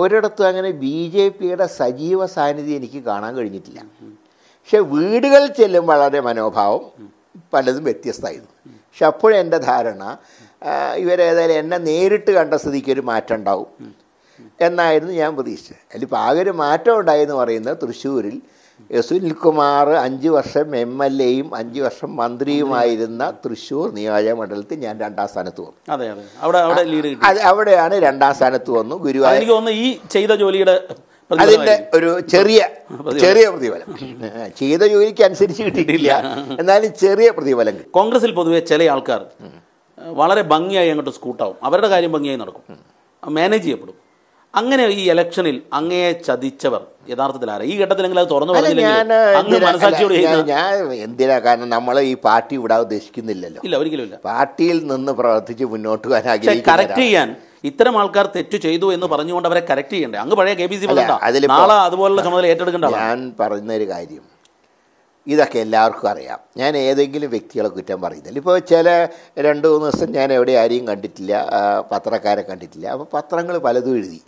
ഒരിടത്തും അങ്ങനെ ബി ജെ പിയുടെ സജീവ സാന്നിധ്യം എനിക്ക് കാണാൻ കഴിഞ്ഞിട്ടില്ല പക്ഷെ വീടുകൾ ചെല്ലും വളരെ മനോഭാവം പലതും വ്യത്യസ്തമായിരുന്നു പക്ഷെ അപ്പോഴെൻ്റെ ധാരണ ഇവരേതായാലും എന്നെ നേരിട്ട് കണ്ട സ്ഥിതിക്ക് ഒരു മാറ്റം ഉണ്ടാവും എന്നായിരുന്നു ഞാൻ പ്രതീക്ഷിച്ചത് അതിലിപ്പോൾ ആകെ ഒരു മാറ്റം ഉണ്ടായെന്ന് പറയുന്നത് തൃശ്ശൂരിൽ സുനിൽകുമാർ അഞ്ച് വർഷം എം എൽ എയും അഞ്ച് വർഷം മന്ത്രിയുമായിരുന്ന തൃശ്ശൂർ നിയോജക മണ്ഡലത്തിൽ ഞാൻ രണ്ടാം സ്ഥാനത്ത് വന്നു അതെ അതെ അവിടെ അവിടെ ലീഡ് അവിടെയാണ് രണ്ടാം സ്ഥാനത്ത് വന്നു ഗുരുവായൂർ എനിക്ക് ഈ ചെയ്ത ജോലിയുടെ അതിൻ്റെ ഒരു ചെറിയ ചെറിയ പ്രതിഫലം ചെയ്ത ജോലിക്ക് അനുസരിച്ച് കിട്ടിയിട്ടില്ല എന്നാലും ചെറിയ പ്രതിഫലം കോൺഗ്രസിൽ പൊതുവെ ചില ആൾക്കാർ വളരെ ഭംഗിയായി അങ്ങോട്ട് സ്കൂട്ടാവും അവരുടെ കാര്യം ഭംഗിയായി നടക്കും മാനേജ് ചെയ്യപ്പെടും അങ്ങനെ ഈ ഇലക്ഷനിൽ അങ്ങയെ ചതിച്ചവർ യഥാർത്ഥത്തിൽ ആരാ ഈ ഘട്ടത്തിൽ അത് തുറന്നു പറഞ്ഞില്ലെങ്കിൽ ഞാൻ എന്തിനാ കാരണം നമ്മൾ ഈ പാർട്ടി വിടാൻ ഉദ്ദേശിക്കുന്നില്ലല്ലോ ഇല്ല ഒരിക്കലും ഇല്ല പാർട്ടിയിൽ നിന്ന് പ്രവർത്തിച്ച് മുന്നോട്ട് വരാൻ കറക്റ്റ് ചെയ്യാൻ ഇത്തരം ആൾക്കാർ തെറ്റ് ചെയ്തു എന്ന് പറഞ്ഞുകൊണ്ട് അവരെ കറക്റ്റ് ചെയ്യണ്ടേ അങ്ങ് പഴയ കെ പി സി നാളെ അതുപോലുള്ള ചുമതല ഏറ്റെടുക്കേണ്ട ഞാൻ പറയുന്ന ഒരു കാര്യം ഇതൊക്കെ എല്ലാവർക്കും അറിയാം ഞാൻ ഏതെങ്കിലും വ്യക്തികളെ കുറ്റം പറയുന്നില്ല ഇപ്പോൾ ചില രണ്ട് മൂന്ന് ദിവസം ഞാൻ എവിടെ ആരെയും കണ്ടിട്ടില്ല പത്രക്കാരെ കണ്ടിട്ടില്ല അപ്പോൾ പത്രങ്ങൾ പലതും എഴുതി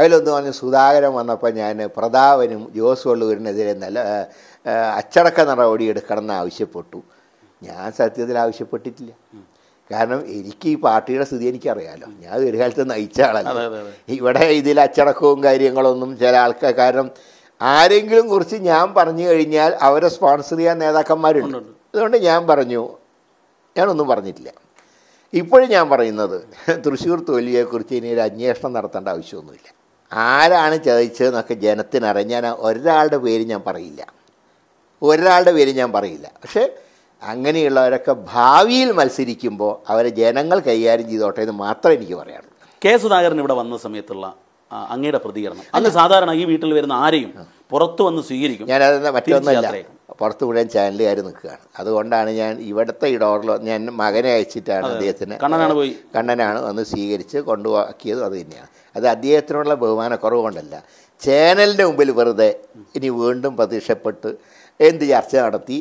അതിലൊന്ന് പറഞ്ഞ് സുധാകരൻ വന്നപ്പോൾ ഞാൻ പ്രതാപനും ജോസ് വള്ളൂരിനെതിരെ നല്ല അച്ചടക്ക നടപടി എന്ന് ആവശ്യപ്പെട്ടു ഞാൻ സത്യത്തിൽ ആവശ്യപ്പെട്ടിട്ടില്ല കാരണം എനിക്ക് ഈ പാർട്ടിയുടെ സ്ഥിതി എനിക്കറിയാമല്ലോ ഞാൻ ഒരു കാലത്ത് നയിച്ച ആളല്ല ഇവിടെ ഇതിൽ അച്ചടക്കവും കാര്യങ്ങളൊന്നും ചില ആൾക്കാർ കാരണം ആരെങ്കിലും കുറിച്ച് ഞാൻ പറഞ്ഞു കഴിഞ്ഞാൽ അവരെ സ്പോൺസർ ചെയ്യാൻ നേതാക്കന്മാരുണ്ട് അതുകൊണ്ട് ഞാൻ പറഞ്ഞു ഞാനൊന്നും പറഞ്ഞിട്ടില്ല ഇപ്പോഴും ഞാൻ പറയുന്നത് തൃശ്ശൂർ തോൽവിയെക്കുറിച്ച് ഇനി ഒരു അന്വേഷണം നടത്തേണ്ട ആവശ്യമൊന്നുമില്ല ആരാണ് ചതിച്ചതെന്നൊക്കെ ജനത്തിനറിഞ്ഞാൽ ഒരാളുടെ പേര് ഞാൻ പറയില്ല ഒരാളുടെ പേര് ഞാൻ പറയില്ല പക്ഷേ അങ്ങനെയുള്ളവരൊക്കെ ഭാവിയിൽ മത്സരിക്കുമ്പോൾ അവരെ ജനങ്ങൾ കൈകാര്യം ചെയ്തോട്ടെ എന്ന് മാത്രമേ എനിക്ക് പറയാനുള്ളൂ കെ സുധാകരൻ ഇവിടെ വന്ന സമയത്തുള്ള അങ്ങയുടെ പ്രതികരണം അന്ന് സാധാരണ ഈ വീട്ടിൽ വരുന്ന ആരെയും പുറത്തു വന്ന് സ്വീകരിക്കും ഞാനത് മറ്റൊന്നല്ല പുറത്ത് വിടാൻ ചാനലുകാർ നിൽക്കുകയാണ് അതുകൊണ്ടാണ് ഞാൻ ഇവിടുത്തെ ഡോറിൽ ഞാൻ മകനെ അയച്ചിട്ടാണ് അദ്ദേഹത്തിന് കണ്ണനാണ് പോയി കണ്ണനാണ് വന്ന് സ്വീകരിച്ച് കൊണ്ടുപോക്കിയത് അത് തന്നെയാണ് അത് അദ്ദേഹത്തിനുള്ള ബഹുമാനക്കുറവ് കൊണ്ടല്ല ചാനലിൻ്റെ മുമ്പിൽ വെറുതെ ഇനി വീണ്ടും പ്രതീക്ഷപ്പെട്ട് എന്ത് ചർച്ച നടത്തി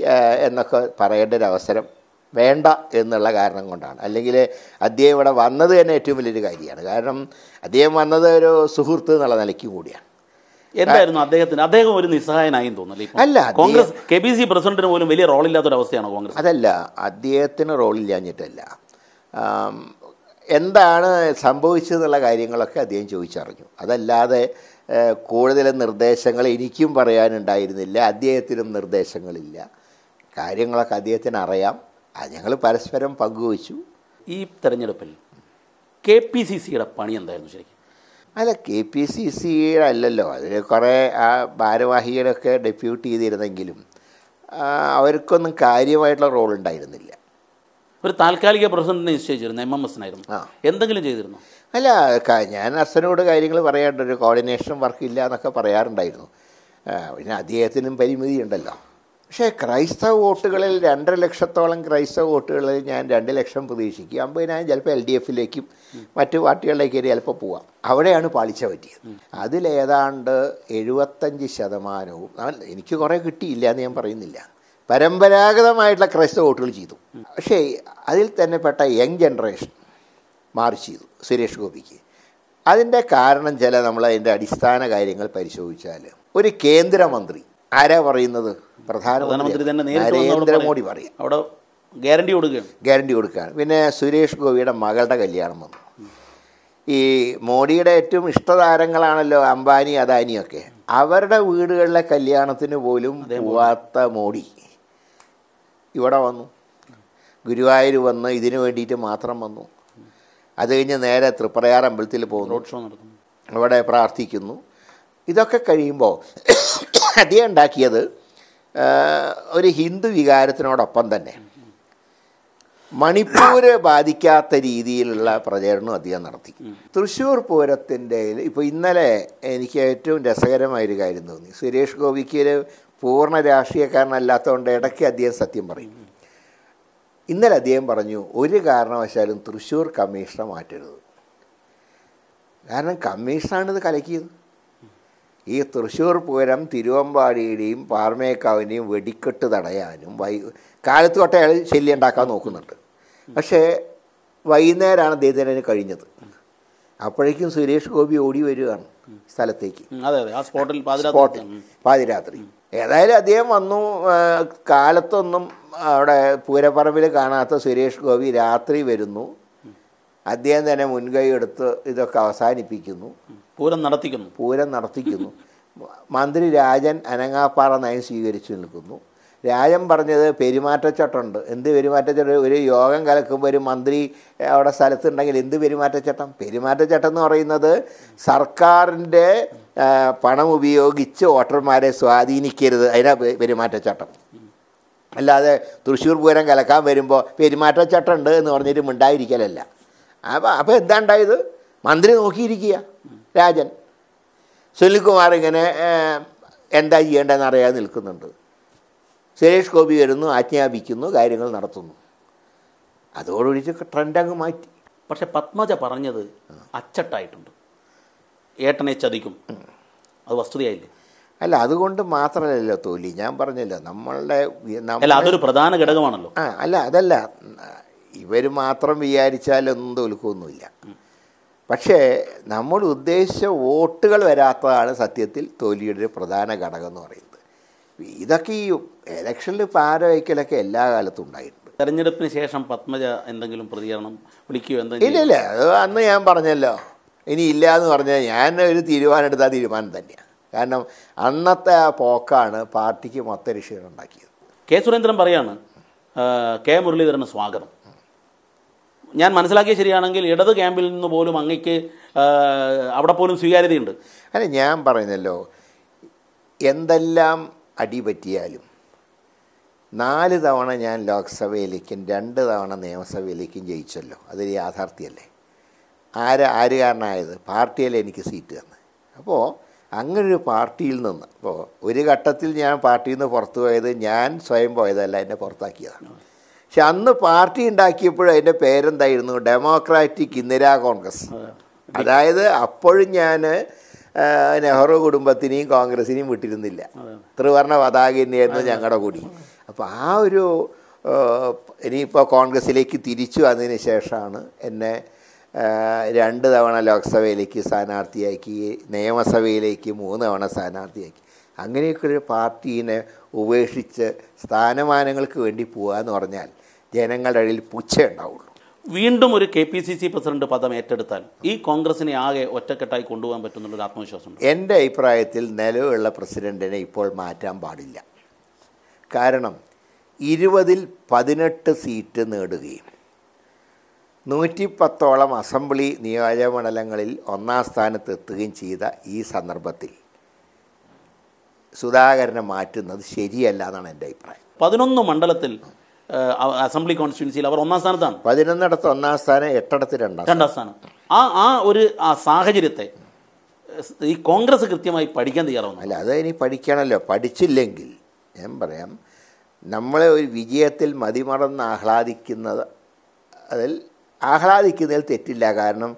എന്നൊക്കെ പറയേണ്ട ഒരു അവസരം വേണ്ട എന്നുള്ള കാരണം കൊണ്ടാണ് അല്ലെങ്കിൽ അദ്ദേഹം ഇവിടെ വന്നത് തന്നെ ഏറ്റവും വലിയൊരു കാര്യമാണ് കാരണം അദ്ദേഹം വന്നത് ഒരു സുഹൃത്ത് എന്നുള്ള നിലയ്ക്ക് കൂടിയാണ് എന്തായിരുന്നു അദ്ദേഹത്തിന് അദ്ദേഹം ഒരു നിസ്സഹായനായി തോന്നുന്നു അല്ല കോൺഗ്രസ് കെ ബി സി പ്രസിഡന്റിന് പോലും വലിയ റോളില്ലാത്തൊരവസ്ഥയാണ് കോൺഗ്രസ് അതല്ല അദ്ദേഹത്തിന് റോളില്ലാഞ്ഞിട്ടല്ല എന്താണ് സംഭവിച്ചതെന്നുള്ള കാര്യങ്ങളൊക്കെ അദ്ദേഹം ചോദിച്ചറിഞ്ഞു അതല്ലാതെ കൂടുതൽ നിർദ്ദേശങ്ങൾ എനിക്കും പറയാനുണ്ടായിരുന്നില്ല അദ്ദേഹത്തിനും നിർദ്ദേശങ്ങളില്ല കാര്യങ്ങളൊക്കെ അദ്ദേഹത്തിന് അറിയാം ഞങ്ങൾ പരസ്പരം പങ്കുവച്ചു ഈ തെരഞ്ഞെടുപ്പിൽ കെ പി സി സിയുടെ പണി എന്തായിരുന്നു ശരിക്കും അല്ല കെ പി സി സിയുടെ അല്ലല്ലോ അതിൽ കുറേ ആ ഭാരവാഹികളൊക്കെ ഡെപ്യൂട്ട് ചെയ്തിരുന്നെങ്കിലും അവർക്കൊന്നും കാര്യമായിട്ടുള്ള റോൾ ഉണ്ടായിരുന്നില്ല ഒരു താൽക്കാലിക പ്രസിഡന്റ് നിശ്ചയിച്ചിരുന്നു എം എം ആ എന്തെങ്കിലും ചെയ്തിരുന്നു അല്ല ഞാൻ അസനോട് കാര്യങ്ങൾ പറയാറുണ്ട് ഒരു കോർഡിനേഷൻ ഇല്ല എന്നൊക്കെ പറയാറുണ്ടായിരുന്നു പിന്നെ അദ്ദേഹത്തിനും ഉണ്ടല്ലോ പക്ഷേ ക്രൈസ്തവ വോട്ടുകളിൽ രണ്ടര ലക്ഷത്തോളം ക്രൈസ്തവ വോട്ടുകളിൽ ഞാൻ രണ്ട് ലക്ഷം പ്രതീക്ഷിക്കും ഞാൻ ചിലപ്പോൾ എൽ ഡി എഫിലേക്കും മറ്റു പാർട്ടികളിലേക്ക് ചിലപ്പോൾ പോവാം അവിടെയാണ് പാളിച്ച പറ്റിയത് അതിലേതാണ്ട് എഴുപത്തഞ്ച് ശതമാനവും എനിക്ക് കുറേ കിട്ടിയില്ല എന്ന് ഞാൻ പറയുന്നില്ല പരമ്പരാഗതമായിട്ടുള്ള ക്രൈസ്തവ വോട്ടുകൾ ചെയ്തു പക്ഷേ അതിൽ തന്നെ പെട്ട യങ് ജനറേഷൻ മാർച്ച് ചെയ്തു സുരേഷ് ഗോപിക്ക് അതിൻ്റെ കാരണം ചില നമ്മൾ അതിൻ്റെ അടിസ്ഥാന കാര്യങ്ങൾ പരിശോധിച്ചാൽ ഒരു കേന്ദ്രമന്ത്രി ആരാ പറയുന്നത് പ്രധാനമന്ത്രി തന്നെ നരേന്ദ്രമോദി പറയും അവിടെ ഗ്യാരണ്ടി കൊടുക്കുകയാണ് ഗ്യാരണ്ടി കൊടുക്കുകയാണ് പിന്നെ സുരേഷ് ഗോപിയുടെ മകളുടെ കല്യാണം വന്നു ഈ മോഡിയുടെ ഏറ്റവും ഇഷ്ടതാരങ്ങളാണല്ലോ അംബാനി അദാനിയൊക്കെ അവരുടെ വീടുകളിലെ കല്യാണത്തിന് പോലും പോവാത്ത മോഡി ഇവിടെ വന്നു ഗുരുവായൂർ വന്ന് ഇതിനു വേണ്ടിയിട്ട് മാത്രം വന്നു അത് കഴിഞ്ഞ് നേരെ തൃപ്രയാർ അമ്പലത്തിൽ പോകുന്നു അവിടെ പ്രാർത്ഥിക്കുന്നു ഇതൊക്കെ കഴിയുമ്പോൾ അദ്ദേഹം ഉണ്ടാക്കിയത് ഒരു ഹിന്ദു വികാരത്തിനോടൊപ്പം തന്നെ മണിപ്പൂര് ബാധിക്കാത്ത രീതിയിലുള്ള പ്രചരണം അദ്ദേഹം നടത്തി തൃശ്ശൂർ പൂരത്തിൻ്റെ ഇപ്പോൾ ഇന്നലെ എനിക്ക് ഏറ്റവും രസകരമായൊരു കാര്യം തോന്നി സുരേഷ് ഗോപിക്ക് പൂർണ്ണ രാഷ്ട്രീയക്കാരനല്ലാത്തതുകൊണ്ട് ഇടയ്ക്ക് അദ്ദേഹം സത്യം പറയും ഇന്നലെ അദ്ദേഹം പറഞ്ഞു ഒരു കാരണവശാലും തൃശ്ശൂർ കമ്മീഷണർ മാറ്റരുത് കാരണം കമ്മീഷണറാണിത് കലക്കിയത് ഈ തൃശ്ശൂർ പൂരം തിരുവമ്പാടിയുടെയും പാറമേക്കാവിൻ്റെയും വെടിക്കെട്ട് തടയാനും വൈ കാലത്ത് തൊട്ട് അയാൾ ശല്യം ഉണ്ടാക്കാൻ നോക്കുന്നുണ്ട് പക്ഷേ വൈകുന്നേരമാണ് ദേദനന് കഴിഞ്ഞത് അപ്പോഴേക്കും സുരേഷ് ഗോപി ഓടി വരികയാണ് സ്ഥലത്തേക്ക് പാതിരാത്രി ഏതായാലും അദ്ദേഹം വന്നു കാലത്തൊന്നും അവിടെ പൂരപ്പറമ്പിൽ കാണാത്ത സുരേഷ് ഗോപി രാത്രി വരുന്നു അദ്ദേഹം തന്നെ മുൻകൈ എടുത്ത് ഇതൊക്കെ അവസാനിപ്പിക്കുന്നു പൂരം നടത്തിക്കുന്നു പൂരം നടത്തിക്കുന്നു മന്ത്രി രാജൻ അനങ്ങാപ്പാറ നയം സ്വീകരിച്ചു നിൽക്കുന്നു രാജൻ പറഞ്ഞത് പെരുമാറ്റച്ചട്ടമുണ്ട് എന്ത് പെരുമാറ്റച്ചട്ടം ഒരു യോഗം കലക്കുമ്പോൾ ഒരു മന്ത്രി അവിടെ സ്ഥലത്തുണ്ടെങ്കിൽ എന്ത് പെരുമാറ്റച്ചട്ടം പെരുമാറ്റച്ചട്ടം എന്ന് പറയുന്നത് സർക്കാരിൻ്റെ പണം ഉപയോഗിച്ച് വോട്ടർമാരെ സ്വാധീനിക്കരുത് അതിനാ പെരുമാറ്റച്ചട്ടം അല്ലാതെ തൃശ്ശൂർ പൂരം കലക്കാൻ വരുമ്പോൾ പെരുമാറ്റച്ചട്ടം ഉണ്ട് എന്ന് പറഞ്ഞിട്ട് മിണ്ടായിരിക്കലല്ല അപ്പോൾ അപ്പോൾ എന്താ ഉണ്ടായത് മന്ത്രി നോക്കിയിരിക്കുക രാജൻ സുനിൽകുമാർ ഇങ്ങനെ എന്താ ചെയ്യേണ്ടതെന്ന് അറിയാതെ നിൽക്കുന്നുണ്ട് സുരേഷ് ഗോപി വരുന്നു ആജ്ഞാപിക്കുന്നു കാര്യങ്ങൾ നടത്തുന്നു അതോടുകൂടി ട്രെൻഡ് അങ്ങ് മാറ്റി പക്ഷെ പത്മജ പറഞ്ഞത് അച്ചട്ടായിട്ടുണ്ട് ഏട്ടനെ ചതിക്കും അത് വസ്തുതയായില്ലേ അല്ല അതുകൊണ്ട് മാത്രമല്ലല്ലോ തോലി ഞാൻ പറഞ്ഞല്ലോ നമ്മളുടെ അല്ല അതൊരു പ്രധാന ഘടകമാണല്ലോ ആ അല്ല അതല്ല ഇവർ മാത്രം വിചാരിച്ചാലൊന്നും തോൽക്കൊന്നുമില്ല പക്ഷേ നമ്മൾ ഉദ്ദേശിച്ച വോട്ടുകൾ വരാത്തതാണ് സത്യത്തിൽ തോൽവിയുടെ ഒരു പ്രധാന ഘടകം എന്ന് പറയുന്നത് ഇതൊക്കെ ഈ ഇലക്ഷനിൽ പാരവയ്ക്കലൊക്കെ എല്ലാ കാലത്തും ഉണ്ടായിട്ടുണ്ട് തെരഞ്ഞെടുപ്പിന് ശേഷം പത്മജ എന്തെങ്കിലും പ്രതികരണം വിളിക്കുകയോ എന്തെങ്കിലും ഇല്ല ഇല്ല അത് അന്ന് ഞാൻ പറഞ്ഞല്ലോ ഇനി ഇല്ല എന്ന് പറഞ്ഞാൽ ഞാൻ ഒരു തീരുമാനം എടുത്താൽ തീരുമാനം തന്നെയാണ് കാരണം അന്നത്തെ ആ പോക്കാണ് പാർട്ടിക്ക് മൊത്തം ഉണ്ടാക്കിയത് കെ സുരേന്ദ്രൻ പറയാണ് കെ മുരളീധരന് സ്വാഗതം ഞാൻ മനസ്സിലാക്കിയ ശരിയാണെങ്കിൽ ഇടത് ക്യാമ്പിൽ നിന്ന് പോലും അങ്ങക്ക് അവിടെ പോലും സ്വീകാര്യതയുണ്ട് അല്ല ഞാൻ പറയുന്നല്ലോ എന്തെല്ലാം അടിപറ്റിയാലും നാല് തവണ ഞാൻ ലോക്സഭയിലേക്കും രണ്ട് തവണ നിയമസഭയിലേക്കും ജയിച്ചല്ലോ അതൊരു യാഥാർത്ഥ്യമല്ലേ ആര് ആര് കാരണമായത് പാർട്ടിയല്ലേ എനിക്ക് സീറ്റ് തന്നെ അപ്പോൾ അങ്ങനൊരു പാർട്ടിയിൽ നിന്ന് ഇപ്പോൾ ഒരു ഘട്ടത്തിൽ ഞാൻ പാർട്ടിയിൽ നിന്ന് പുറത്തു പോയത് ഞാൻ സ്വയം പോയതല്ല എന്നെ പുറത്താക്കിയതാണ് പക്ഷെ അന്ന് പാർട്ടി ഉണ്ടാക്കിയപ്പോഴും അതിൻ്റെ പേരെന്തായിരുന്നു ഡെമോക്രാറ്റിക് ഇന്ദിരാ കോൺഗ്രസ് അതായത് അപ്പോഴും ഞാൻ നെഹ്റു കുടുംബത്തിനെയും കോൺഗ്രസിനെയും വിട്ടിരുന്നില്ല ത്രിവർണ പതാക തന്നെയായിരുന്നു ഞങ്ങളുടെ കൂടി അപ്പോൾ ആ ഒരു ഇനിയിപ്പോൾ കോൺഗ്രസിലേക്ക് തിരിച്ചു വന്നതിന് ശേഷമാണ് എന്നെ രണ്ട് തവണ ലോക്സഭയിലേക്ക് സ്ഥാനാർത്ഥിയാക്കി നിയമസഭയിലേക്ക് മൂന്ന് തവണ സ്ഥാനാർത്ഥിയാക്കി അങ്ങനെയൊക്കെ ഒരു പാർട്ടീനെ ഉപേക്ഷിച്ച് സ്ഥാനമാനങ്ങൾക്ക് വേണ്ടി പോകുക എന്ന് പറഞ്ഞാൽ ജനങ്ങളുടെ ഇടയിൽ പുച്ഛ ഉണ്ടാവുള്ളൂ വീണ്ടും ഒരു K P C C president പദം ഏറ്റെടുത്താൽ ഈ കോൺഗ്രസിനെ ആകെ ഒറ്റക്കെട്ടായി കൊണ്ടുപോകാൻ പറ്റുന്നുള്ളൊരു ആത്മവിശ്വാസം എൻ്റെ അഭിപ്രായത്തിൽ നിലവിലുള്ള പ്രസിഡന്റിനെ ഇപ്പോൾ മാറ്റാൻ പാടില്ല കാരണം ഇരുപതിൽ പതിനെട്ട് സീറ്റ് നേടുകയും നൂറ്റി പത്തോളം അസംബ്ലി നിയോജകമണ്ഡലങ്ങളിൽ ഒന്നാം സ്ഥാനത്ത് എത്തുകയും ചെയ്ത ഈ സന്ദർഭത്തിൽ സുധാകരനെ മാറ്റുന്നത് ശരിയല്ല എന്നാണ് എൻ്റെ അഭിപ്രായം പതിനൊന്ന് മണ്ഡലത്തിൽ അസംബ്ലി കോൺസ്റ്റിറ്റ്യൻസിയിൽ അവർ ഒന്നാം സ്ഥാനത്താണ് പതിനൊന്നിടത്ത് ഒന്നാം സ്ഥാനം എട്ടിടത്ത് രണ്ടാം രണ്ടാം സ്ഥാനം ആ ആ ഒരു ആ സാഹചര്യത്തെ ഈ കോൺഗ്രസ് കൃത്യമായി പഠിക്കാൻ തയ്യാറാവുന്നു അല്ല അത് ഇനി പഠിക്കണമല്ലോ പഠിച്ചില്ലെങ്കിൽ ഞാൻ പറയാം നമ്മളെ ഒരു വിജയത്തിൽ മതിമറന്ന് ആഹ്ലാദിക്കുന്നത് അതിൽ ആഹ്ലാദിക്കുന്നതിൽ തെറ്റില്ല കാരണം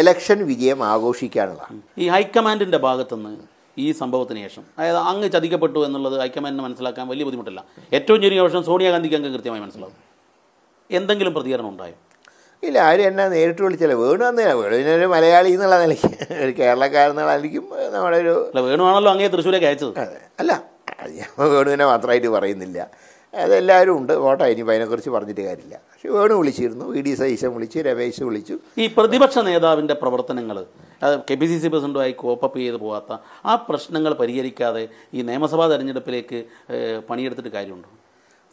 എലക്ഷൻ വിജയം ആഘോഷിക്കാനുള്ള ഈ ഹൈക്കമാൻഡിൻ്റെ ഭാഗത്തുനിന്ന് ഈ സംഭവത്തിന് ശേഷം അതായത് അങ്ങ് ചതിക്കപ്പെട്ടു എന്നുള്ളത് ഹൈക്കമാൻഡിന് മനസ്സിലാക്കാൻ വലിയ ബുദ്ധിമുട്ടില്ല ഏറ്റവും ചെറിയ വർഷം സോണിയാഗാന്ധിക്ക് അങ്ങ് കൃത്യമായി മനസ്സിലാവും എന്തെങ്കിലും പ്രതികരണം ഉണ്ടായോ ഇല്ല ആരും എന്നെ നേരിട്ട് വിളിച്ചല്ലേ വേണു തന്നെയാണ് വേണുവിനൊരു മലയാളി എന്നുള്ള നിലയ്ക്ക് ഒരു കേരളക്കാരെന്നുള്ളതായിരിക്കും നമ്മുടെ ഒരു അല്ല വേണുവാണല്ലോ അങ്ങേ തൃശ്ശൂരേക്ക് അയച്ചത് അതെ അല്ല ഞാൻ വേണുവിനെ മാത്രമായിട്ട് പറയുന്നില്ല അതെല്ലാവരും ഉണ്ട് വോട്ട് ഇനിയിപ്പോൾ അതിനെക്കുറിച്ച് പറഞ്ഞിട്ട് കാര്യമില്ല പക്ഷേ വേണു വിളിച്ചിരുന്നു വി ഡി സതീശൻ വിളിച്ചു രമേശ് വിളിച്ചു ഈ പ്രതിപക്ഷ നേതാവിൻ്റെ പ്രവർത്തനങ്ങൾ കെ പി സി സി പ്രസിഡൻറ്റുമായി കോപ്പപ്പ് ചെയ്ത് പോകാത്ത ആ പ്രശ്നങ്ങൾ പരിഹരിക്കാതെ ഈ നിയമസഭാ തെരഞ്ഞെടുപ്പിലേക്ക് പണിയെടുത്തിട്ട് കാര്യമുണ്ടോ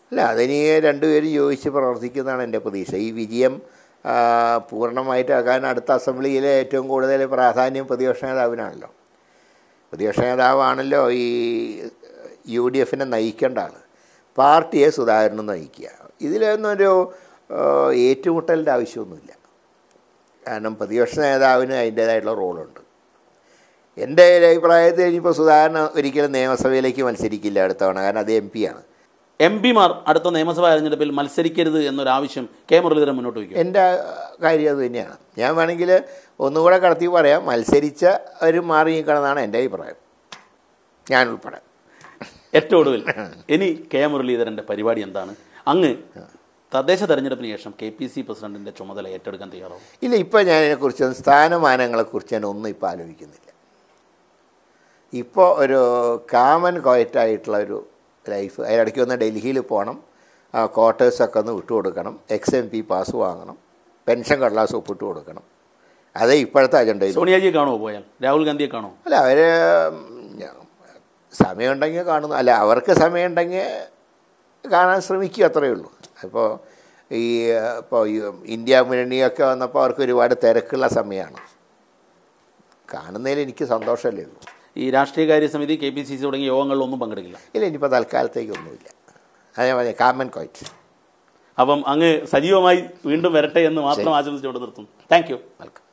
അല്ല അതിന് രണ്ടുപേരും യോജിച്ച് പ്രവർത്തിക്കുന്നതാണ് എൻ്റെ പ്രതീക്ഷ ഈ വിജയം പൂർണ്ണമായിട്ടാകാൻ അടുത്ത അസംബ്ലിയിലെ ഏറ്റവും കൂടുതൽ പ്രാധാന്യം പ്രതിപക്ഷ നേതാവിനാണല്ലോ പ്രതിപക്ഷ നേതാവാണല്ലോ ഈ യു ഡി എഫിനെ നയിക്കേണ്ട ആൾ പാർട്ടിയെ സുധാകരനും നയിക്കുക ഇതിലൊന്നും ഒരു ഏറ്റുമുട്ടലിൻ്റെ ആവശ്യമൊന്നുമില്ല കാരണം പ്രതിപക്ഷ നേതാവിന് അതിൻ്റേതായിട്ടുള്ള റോളുണ്ട് എൻ്റെ ഒരു അഭിപ്രായത്തിൽ ഇനിയിപ്പോൾ സുധാകരൻ ഒരിക്കലും നിയമസഭയിലേക്ക് മത്സരിക്കില്ല അടുത്തവണ കാരണം അത് എം പിയാണ് എം പിമാർ അടുത്ത നിയമസഭാ തെരഞ്ഞെടുപ്പിൽ മത്സരിക്കരുത് എന്നൊരാവശ്യം കെ മുരളീധരൻ മുന്നോട്ട് വയ്ക്കും എൻ്റെ കാര്യം അത് തന്നെയാണ് ഞാൻ വേണമെങ്കിൽ ഒന്നുകൂടെ കടത്തി പറയാം മത്സരിച്ച ഒരു മാറി നിൽക്കണമെന്നാണ് എൻ്റെ അഭിപ്രായം ഞാൻ ഉൾപ്പെടെ ഏറ്റവും ഒടുവിൽ ഇനി കെ മുരളീധരൻ്റെ പരിപാടി എന്താണ് അങ്ങ് തദ്ദേശ തെരഞ്ഞെടുപ്പിന് ശേഷം കെ പി സി പ്രസിഡന്റിന്റെ ചുമതല ഏറ്റെടുക്കാൻ തയ്യാറോ ഇല്ല ഇപ്പോൾ ഞാൻ ഇതിനെക്കുറിച്ച് സ്ഥാനമാനങ്ങളെക്കുറിച്ച് ഞാൻ ഒന്നും ഇപ്പോൾ ആലോചിക്കുന്നില്ല ഇപ്പോൾ ഒരു കാമൻ കോയറ്റായിട്ടുള്ള ഒരു ലൈഫ് അതിനിടയ്ക്ക് ഒന്ന് ഡൽഹിയിൽ പോകണം ക്വാർട്ടേഴ്സൊക്കെ ഒന്ന് വിട്ടുകൊടുക്കണം എക്സ് എം പി പാസ് വാങ്ങണം പെൻഷൻ കടലാസ് ഒപ്പിട്ട് കൊടുക്കണം അതേ ഇപ്പോഴത്തെ അജണ്ട സോണിയാജിയെ കാണുമോ പോയാൽ രാഹുൽ ഗാന്ധിയെ കാണുമോ അല്ല അവർ സമയമുണ്ടെങ്കിൽ കാണുന്നു അല്ല അവർക്ക് സമയമുണ്ടെങ്കിൽ കാണാൻ ശ്രമിക്കുക അത്രയേ ഉള്ളൂ അപ്പോൾ ഈ ഇപ്പോൾ ഇന്ത്യ മുന്നണിയൊക്കെ വന്നപ്പോൾ അവർക്ക് ഒരുപാട് തിരക്കുള്ള സമയമാണ് കാണുന്നതിൽ എനിക്ക് സന്തോഷമല്ലേ ഉള്ളൂ ഈ രാഷ്ട്രീയകാര്യ സമിതി കെ പി സി സി തുടങ്ങിയ യോഗങ്ങളിലൊന്നും പങ്കെടുക്കില്ല ഇല്ല ഇനിയിപ്പോൾ തൽക്കാലത്തേക്കൊന്നുമില്ല അതേ പറഞ്ഞ കാമൻ കോയിറ്റ് അപ്പം അങ്ങ് സജീവമായി വീണ്ടും വരട്ടെ എന്ന് മാത്രം ആശംസിച്ചുകൊണ്ട് നിർത്തുന്നു താങ്ക് യു വെൽക്കം